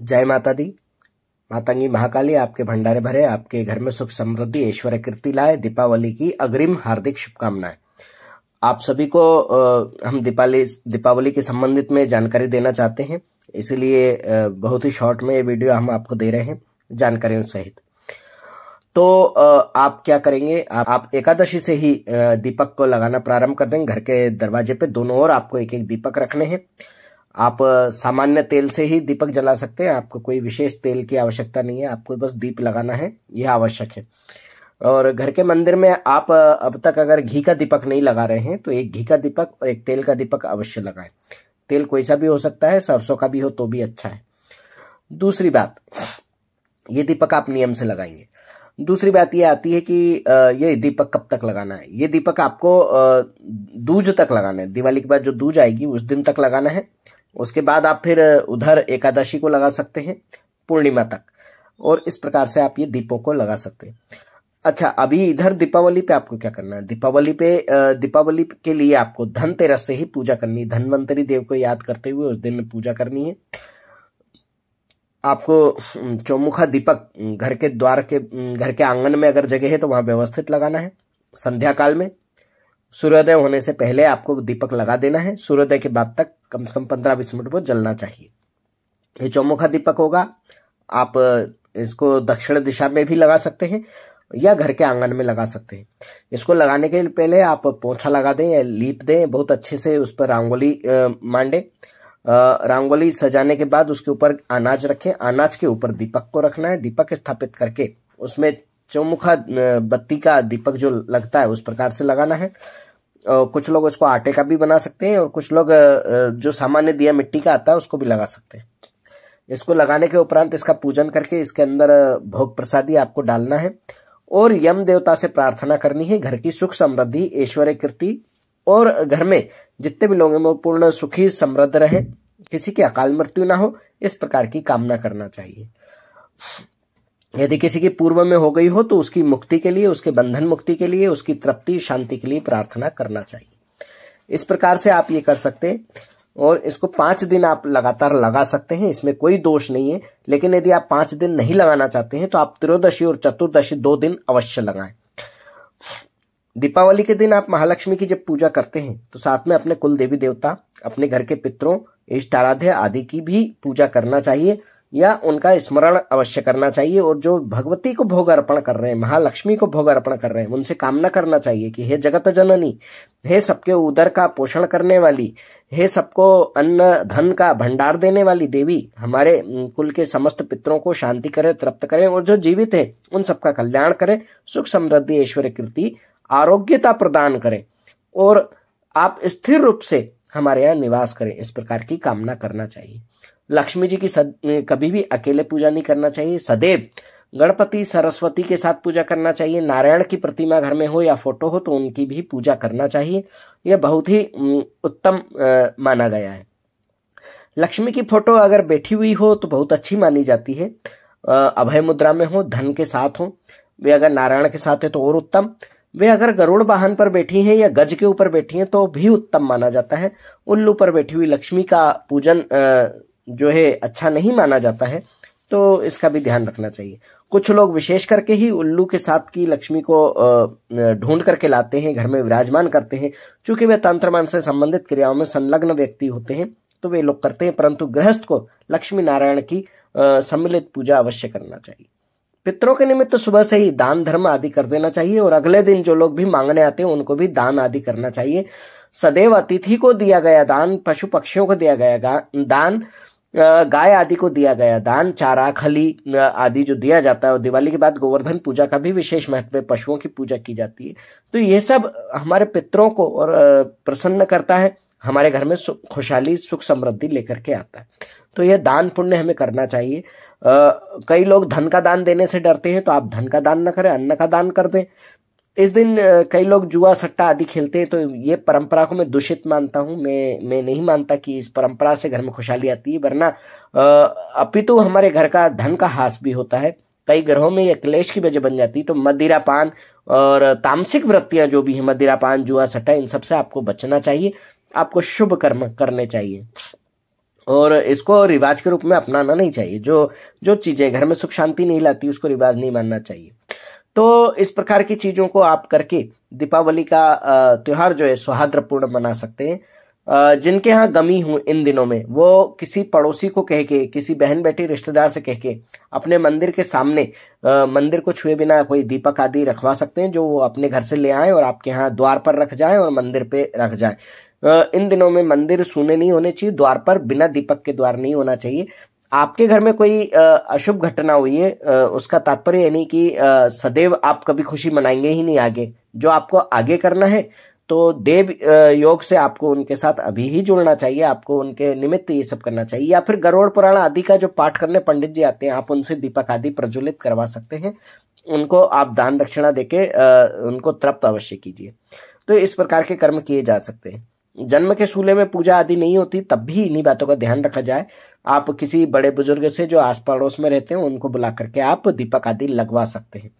जय माता दी मातंगी महाकाली आपके भंडारे भरे आपके घर में सुख समृद्धि ऐश्वर्य कीर्ति लाए दीपावली की अग्रिम हार्दिक शुभकामनाएं आप सभी को हम दीपावली दीपावली के संबंधित में जानकारी देना चाहते हैं इसीलिए बहुत ही शॉर्ट में ये वीडियो हम आपको दे रहे हैं जानकारियों सहित तो आप क्या करेंगे आप, आप एकादशी से ही दीपक को लगाना प्रारंभ कर देंगे घर के दरवाजे पे दोनों ओर आपको एक एक दीपक रखने हैं आप सामान्य तेल से ही दीपक जला सकते हैं आपको कोई विशेष तेल की आवश्यकता नहीं है आपको बस दीप लगाना है यह आवश्यक है और घर के मंदिर में आप अब तक अगर घी का दीपक नहीं लगा रहे हैं तो एक घी का दीपक और एक तेल का दीपक अवश्य लगाएं तेल कोई सा भी हो सकता है सरसों का भी हो तो भी अच्छा है दूसरी बात ये दीपक आप नियम से लगाएंगे दूसरी बात ये आती है कि ये दीपक कब तक लगाना है ये दीपक आपको दूज तक लगाना है दिवाली के बाद जो दूज आएगी उस दिन तक लगाना है उसके बाद आप फिर उधर एकादशी को लगा सकते हैं पूर्णिमा तक और इस प्रकार से आप ये दीपों को लगा सकते हैं अच्छा अभी इधर दीपावली पे आपको क्या करना है दीपावली पे दीपावली के लिए आपको धनतेरस से ही पूजा करनी है धनवंतरी देव को याद करते हुए उस दिन पूजा करनी है आपको चौमुखा दीपक घर के द्वार के घर के आंगन में अगर जगह है तो वहाँ व्यवस्थित लगाना है संध्या काल में सूर्योदय होने से पहले आपको दीपक लगा देना है सूर्योदय के बाद तक कम से कम पंद्रह बीस मिनट वो जलना चाहिए ये चौमुखा दीपक होगा आप इसको दक्षिण दिशा में भी लगा सकते हैं या घर के आंगन में लगा सकते हैं इसको लगाने के पहले आप पोछा लगा दें या लीप दें बहुत अच्छे से उस पर रंगोली मांडे रंगोली सजाने के बाद उसके ऊपर अनाज रखें अनाज के ऊपर दीपक को रखना है दीपक स्थापित करके उसमें चौमुखा बत्ती का दीपक जो लगता है उस प्रकार से लगाना है कुछ लोग उसको आटे का भी बना सकते हैं और कुछ लोग जो सामान्य दिया मिट्टी का आता है उसको भी लगा सकते हैं इसको लगाने के उपरांत इसका पूजन करके इसके अंदर भोग प्रसादी आपको डालना है और यम देवता से प्रार्थना करनी है घर की सुख समृद्धि ऐश्वर्य कृति और घर में जितने भी लोग हैं वो पूर्ण सुखी समृद्ध रहे किसी की अकाल मृत्यु ना हो इस प्रकार की कामना करना चाहिए यदि किसी की पूर्व में हो गई हो तो उसकी मुक्ति के लिए उसके बंधन मुक्ति के लिए उसकी तृप्ति शांति के लिए प्रार्थना करना चाहिए इस प्रकार से आप ये कर सकते हैं और इसको पांच दिन आप लगातार लगा सकते हैं इसमें कोई दोष नहीं है लेकिन यदि आप पांच दिन नहीं लगाना चाहते हैं तो आप त्रयोदशी और चतुर्दशी दो दिन अवश्य लगाएं दीपावली के दिन आप महालक्ष्मी की जब पूजा करते हैं तो साथ में अपने कुल देवी देवता अपने घर के पितरों इष्ट आराध्य आदि की भी पूजा करना चाहिए या उनका स्मरण अवश्य करना चाहिए और जो भगवती को भोग अर्पण कर रहे हैं महालक्ष्मी को भोग अर्पण कर रहे हैं उनसे कामना करना चाहिए कि हे जगत जननी हे सबके उदर का पोषण करने वाली हे सबको अन्न धन का भंडार देने वाली देवी हमारे कुल के समस्त पितरों को शांति करे तृप्त करें और जो जीवित है उन सबका कल्याण करें सुख समृद्धि ऐश्वर्य कीर्ति आरोग्यता प्रदान करें और आप स्थिर रूप से हमारे यहाँ निवास करें इस प्रकार की कामना करना चाहिए लक्ष्मी जी की सद, कभी भी अकेले पूजा नहीं करना चाहिए सदैव गणपति सरस्वती के साथ पूजा करना चाहिए नारायण की प्रतिमा घर में हो या फोटो हो तो उनकी भी पूजा करना चाहिए यह बहुत ही उत्तम माना गया है लक्ष्मी की फोटो अगर बैठी हुई हो तो बहुत अच्छी मानी जाती है अभय मुद्रा में हो धन के साथ हो वे अगर नारायण के साथ है तो और उत्तम वे अगर गरुड़ वाहन पर बैठी हैं या गज के ऊपर बैठी हैं तो भी उत्तम माना जाता है उल्लू पर बैठी हुई लक्ष्मी का पूजन आ, जो है अच्छा नहीं माना जाता है तो इसका भी ध्यान रखना चाहिए कुछ लोग विशेष करके ही उल्लू के साथ की लक्ष्मी को ढूंढ करके लाते हैं घर में विराजमान करते हैं चूंकि वे तंत्रमान से संबंधित क्रियाओं में संलग्न व्यक्ति होते हैं तो वे लोग करते हैं परंतु गृहस्थ को लक्ष्मी नारायण की सम्मिलित पूजा अवश्य करना चाहिए पितरों के निमित्त तो सुबह से ही दान धर्म आदि कर देना चाहिए और अगले दिन जो लोग भी मांगने आते हैं उनको भी दान आदि करना चाहिए सदैव अतिथि को दिया गया दान पशु पक्षियों को दिया गया दान गाय आदि को दिया गया दान चारा खली आदि जो दिया जाता है और दिवाली के बाद गोवर्धन पूजा का भी विशेष महत्व है पशुओं की पूजा की जाती है तो ये सब हमारे पितरों को और प्रसन्न करता है हमारे घर में खुशहाली सुख समृद्धि लेकर के आता है तो यह दान पुण्य हमें करना चाहिए आ, कई लोग धन का दान देने से डरते हैं तो आप धन का दान ना करें अन्न का दान कर दें इस दिन कई लोग जुआ सट्टा आदि खेलते हैं तो ये परंपरा को मैं दूषित मानता हूँ मैं मैं नहीं मानता कि इस परंपरा से घर में खुशहाली आती है वरना अपितु तो हमारे घर का धन का हास भी होता है कई ग्रहों में यह क्लेश की वजह बन जाती है तो मदिरा पान और तामसिक वृत्तियां जो भी है मदिरा पान जुआ सट्टा इन सबसे आपको बचना चाहिए आपको शुभ कर्म करने चाहिए और इसको रिवाज के रूप में अपनाना नहीं चाहिए जो जो चीज़ें घर में सुख शांति नहीं लाती उसको रिवाज नहीं मानना चाहिए तो इस प्रकार की चीज़ों को आप करके दीपावली का त्यौहार जो है सौहार्द्रपूर्ण बना सकते हैं जिनके यहाँ गमी हूँ इन दिनों में वो किसी पड़ोसी को कह के किसी बहन बेटी रिश्तेदार से कह के अपने मंदिर के सामने मंदिर को छुए बिना कोई दीपक आदि रखवा सकते हैं जो वो अपने घर से ले आए और आपके यहाँ द्वार पर रख जाए और मंदिर पे रख जाए इन दिनों में मंदिर सुने नहीं होने चाहिए द्वार पर बिना दीपक के द्वार नहीं होना चाहिए आपके घर में कोई अशुभ घटना हुई है उसका तात्पर्य यानी कि सदैव आप कभी खुशी मनाएंगे ही नहीं आगे जो आपको आगे करना है तो देव योग से आपको उनके साथ अभी ही जुड़ना चाहिए आपको उनके निमित्त ये सब करना चाहिए या फिर गरुड़ पुराण आदि का जो पाठ करने पंडित जी आते हैं आप उनसे दीपक आदि प्रज्वलित करवा सकते हैं उनको आप दान दक्षिणा देके उनको तृप्त अवश्य कीजिए तो इस प्रकार के कर्म किए जा सकते हैं जन्म के सूले में पूजा आदि नहीं होती तब भी इन्हीं बातों का ध्यान रखा जाए आप किसी बड़े बुजुर्ग से जो आस पड़ोस में रहते हैं उनको बुला करके आप दीपक आदि लगवा सकते हैं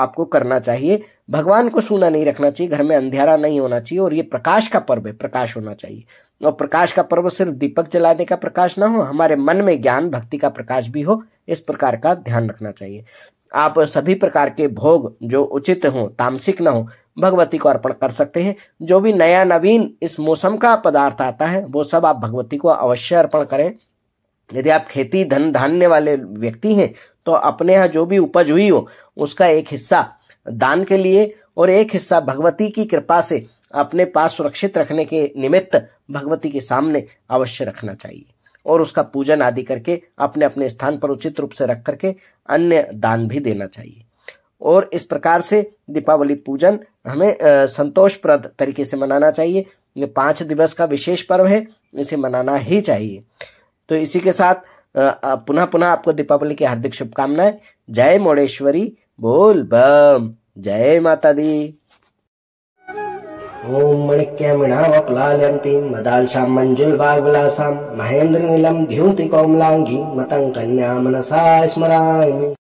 आपको करना चाहिए भगवान को सूना नहीं रखना चाहिए घर में अंधेरा नहीं होना चाहिए और ये प्रकाश का पर्व है प्रकाश होना चाहिए और प्रकाश का पर्व सिर्फ दीपक जलाने का प्रकाश ना हो हमारे मन में ज्ञान भक्ति का प्रकाश भी हो इस प्रकार का ध्यान रखना चाहिए आप सभी प्रकार के भोग जो उचित हो तामसिक ना हो भगवती को अर्पण कर सकते हैं जो भी नया नवीन इस मौसम का पदार्थ आता है वो सब आप भगवती को अवश्य अर्पण करें यदि आप खेती धन धान्य वाले व्यक्ति हैं तो अपने यहाँ जो भी उपज हुई हो उसका एक हिस्सा दान के लिए और एक हिस्सा भगवती की कृपा से अपने पास सुरक्षित रखने के निमित्त भगवती के सामने अवश्य रखना चाहिए और उसका पूजन आदि करके अपने अपने स्थान पर उचित रूप से रख करके अन्य दान भी देना चाहिए और इस प्रकार से दीपावली पूजन हमें संतोषप्रद तरीके से मनाना चाहिए ये पाँच दिवस का विशेष पर्व है इसे मनाना ही चाहिए तो इसी के साथ पुनः पुनः आपको दीपावली की हार्दिक शुभकामनाएं जय मोड़ेश्वरी बोल बम जय माता दी ओम मणिक्यमिणावप्लालन्तीं मदाल्शां मञ्जुलवाग्विलासां महेन्द्रनीलं द्योतिकौम्लाङ्गीं मतं कन्या मनसा स्मरामि